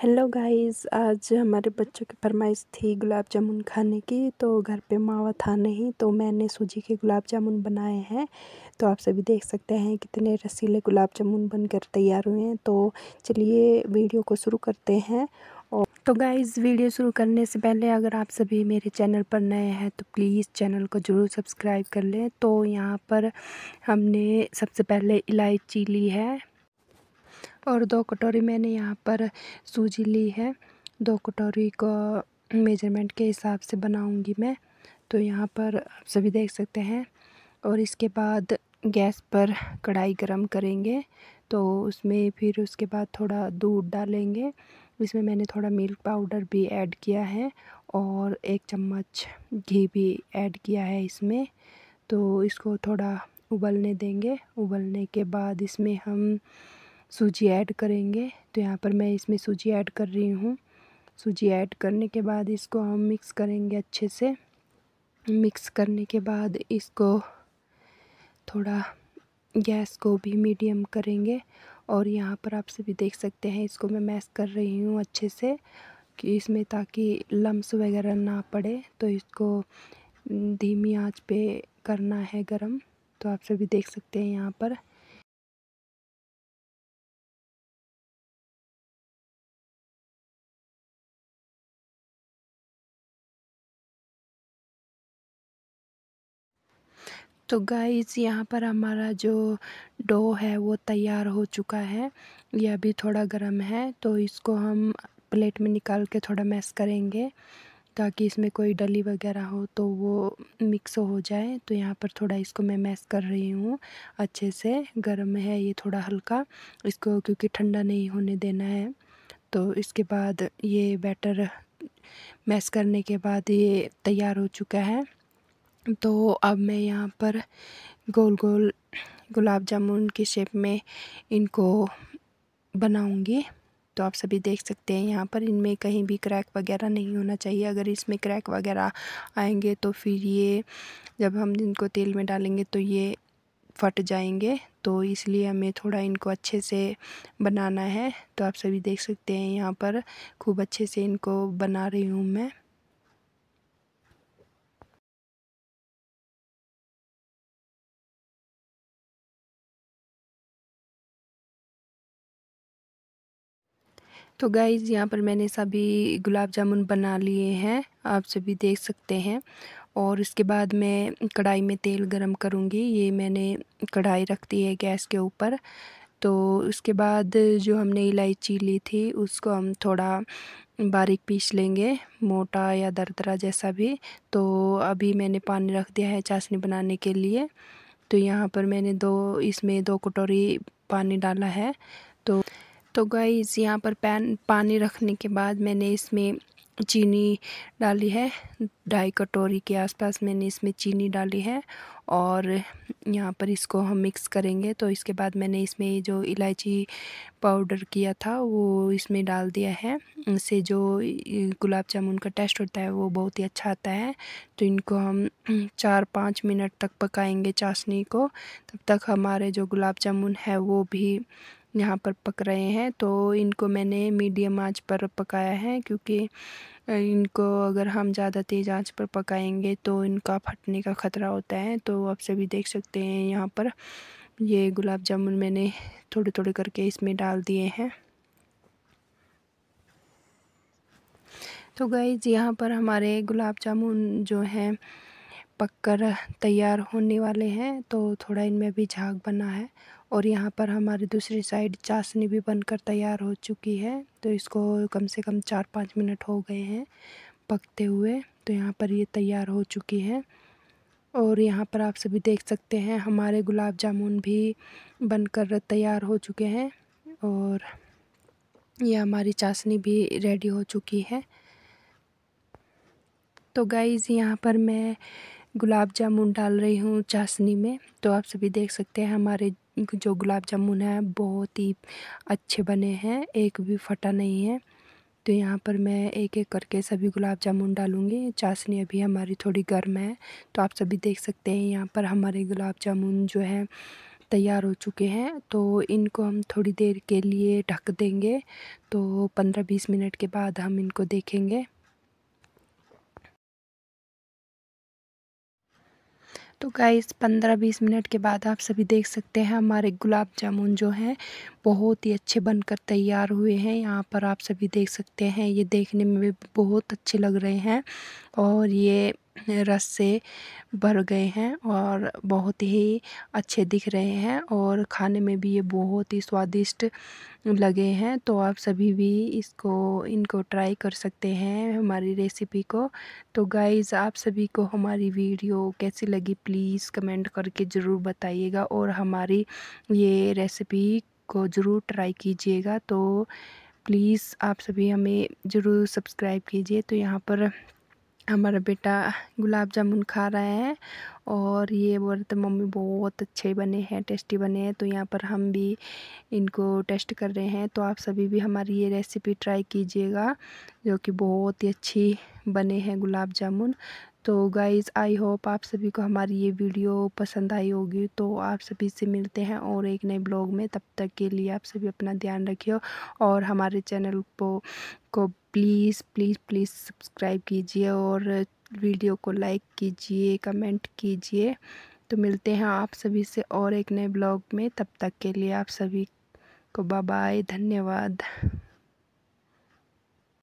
hello guys आज हमारे बच्चों की फरमाइश थी गुलाब जामुन खाने की तो घर पे मावा था नहीं तो मैंने सूजी के गुलाब जामुन बनाए हैं तो आप सभी देख सकते हैं कितने रसीले गुलाब जामुन बनकर तैयार हुए हैं तो चलिए वीडियो को शुरू करते हैं और तो गाइज़ वीडियो शुरू करने से पहले अगर आप सभी मेरे चैनल पर नए हैं तो प्लीज़ चैनल को ज़रूर सब्सक्राइब कर लें तो यहाँ पर हमने सबसे पहले इलायची ली है और दो कटोरी मैंने यहाँ पर सूजी ली है दो कटोरी को मेजरमेंट के हिसाब से बनाऊंगी मैं तो यहाँ पर आप सभी देख सकते हैं और इसके बाद गैस पर कढ़ाई गरम करेंगे तो उसमें फिर उसके बाद थोड़ा दूध डालेंगे इसमें मैंने थोड़ा मिल्क पाउडर भी ऐड किया है और एक चम्मच घी भी ऐड किया है इसमें तो इसको थोड़ा उबलने देंगे उबलने के बाद इसमें हम सूजी ऐड करेंगे तो यहाँ पर मैं इसमें सूजी ऐड कर रही हूँ सूजी ऐड करने के बाद इसको हम मिक्स करेंगे अच्छे से मिक्स करने के बाद इसको थोड़ा गैस को भी मीडियम करेंगे और यहाँ पर आप सभी देख सकते हैं इसको मैं मैश कर रही हूँ अच्छे से कि इसमें ताकि लम्स वगैरह ना पड़े तो इसको धीमी आंच पे करना है गरम तो आप सभी देख सकते हैं यहाँ पर तो गाइस यहाँ पर हमारा जो डो है वो तैयार हो चुका है यह अभी थोड़ा गर्म है तो इसको हम प्लेट में निकाल के थोड़ा मैश करेंगे ताकि इसमें कोई डली वगैरह हो तो वो मिक्स हो जाए तो यहाँ पर थोड़ा इसको मैं मैश कर रही हूँ अच्छे से गर्म है ये थोड़ा हल्का इसको क्योंकि ठंडा नहीं होने देना है तो इसके बाद ये बैटर मैश करने के बाद ये तैयार हो चुका है तो अब मैं यहाँ पर गोल गोल गुलाब जामुन के शेप में इनको बनाऊंगी तो आप सभी देख सकते हैं यहाँ पर इनमें कहीं भी क्रैक वगैरह नहीं होना चाहिए अगर इसमें क्रैक वगैरह आएंगे तो फिर ये जब हम इनको तेल में डालेंगे तो ये फट जाएंगे तो इसलिए हमें थोड़ा इनको अच्छे से बनाना है तो आप सभी देख सकते हैं यहाँ पर खूब अच्छे से इनको बना रही हूँ मैं तो गाइज़ यहाँ पर मैंने सभी गुलाब जामुन बना लिए हैं आप सभी देख सकते हैं और इसके बाद मैं कढ़ाई में तेल गरम करूँगी ये मैंने कढ़ाई रख दी है गैस के ऊपर तो उसके बाद जो हमने इलायची ली थी उसको हम थोड़ा बारीक पीस लेंगे मोटा या दरदरा जैसा भी तो अभी मैंने पानी रख दिया है चाशनी बनाने के लिए तो यहाँ पर मैंने दो इसमें दो कटोरी पानी डाला है तो तो इस यहाँ पर पैन पानी रखने के बाद मैंने इसमें चीनी डाली है ढाई कटोरी के आसपास मैंने इसमें चीनी डाली है और यहाँ पर इसको हम मिक्स करेंगे तो इसके बाद मैंने इसमें जो इलायची पाउडर किया था वो इसमें डाल दिया है इससे जो गुलाब जामुन का टेस्ट होता है वो बहुत ही अच्छा आता है तो इनको हम चार पाँच मिनट तक पकाएंगे चाशनी को तब तक हमारे जो गुलाब जामुन है वो भी यहाँ पर पक रहे हैं तो इनको मैंने मीडियम आंच पर पकाया है क्योंकि इनको अगर हम ज़्यादा तेज़ आंच पर पकाएंगे तो इनका फटने का ख़तरा होता है तो आप सभी देख सकते हैं यहाँ पर ये गुलाब जामुन मैंने थोड़े थोड़े करके इसमें डाल दिए हैं तो गई यहाँ पर हमारे गुलाब जामुन जो हैं पककर तैयार होने वाले हैं तो थोड़ा इनमें भी झाग बना है और यहाँ पर हमारी दूसरी साइड चाशनी भी बनकर तैयार हो चुकी है तो इसको कम से कम चार पाँच मिनट हो गए हैं पकते हुए तो यहाँ पर ये तैयार हो चुकी है और यहाँ पर आप सभी देख सकते हैं हमारे गुलाब जामुन भी बनकर तैयार हो चुके हैं और ये हमारी चाशनी भी रेडी हो चुकी है तो गाइज़ यहाँ पर मैं गुलाब जामुन डाल रही हूँ चाशनी में तो आप सभी देख सकते हैं हमारे जो गुलाब जामुन है बहुत ही अच्छे बने हैं एक भी फटा नहीं है तो यहाँ पर मैं एक एक करके सभी गुलाब जामुन डालूँगी चाशनी अभी हमारी थोड़ी गर्म है तो आप सभी देख सकते हैं यहाँ पर हमारे गुलाब जामुन जो है तैयार हो चुके हैं तो इनको हम थोड़ी देर के लिए ढक देंगे तो पंद्रह बीस मिनट के बाद हम इनको देखेंगे तो गाइस पंद्रह बीस मिनट के बाद आप सभी देख सकते हैं हमारे गुलाब जामुन जो हैं बहुत ही अच्छे बनकर तैयार हुए हैं यहाँ पर आप सभी देख सकते हैं ये देखने में भी बहुत अच्छे लग रहे हैं और ये रस से भर गए हैं और बहुत ही अच्छे दिख रहे हैं और खाने में भी ये बहुत ही स्वादिष्ट लगे हैं तो आप सभी भी इसको इनको ट्राई कर सकते हैं हमारी रेसिपी को तो गाइज़ आप सभी को हमारी वीडियो कैसी लगी प्लीज़ कमेंट करके ज़रूर बताइएगा और हमारी ये रेसिपी को ज़रूर ट्राई कीजिएगा तो प्लीज़ आप सभी हमें ज़रूर सब्सक्राइब कीजिए तो यहाँ पर हमारा बेटा गुलाब जामुन खा रहा है और ये बोल रहे थे मम्मी बहुत अच्छे बने हैं टेस्टी बने हैं तो यहाँ पर हम भी इनको टेस्ट कर रहे हैं तो आप सभी भी हमारी ये रेसिपी ट्राई कीजिएगा जो कि बहुत ही अच्छी बने हैं गुलाब जामुन तो गाइज़ आई होप आप सभी को हमारी ये वीडियो पसंद आई होगी तो आप सभी से मिलते हैं और एक नए ब्लॉग में तब तक के लिए आप सभी अपना ध्यान रखियो और हमारे चैनल को को प्लीज़ प्लीज़ प्लीज़ सब्सक्राइब कीजिए और वीडियो को लाइक कीजिए कमेंट कीजिए तो मिलते हैं आप सभी से और एक नए ब्लॉग में तब तक के लिए आप सभी को बाय धन्यवाद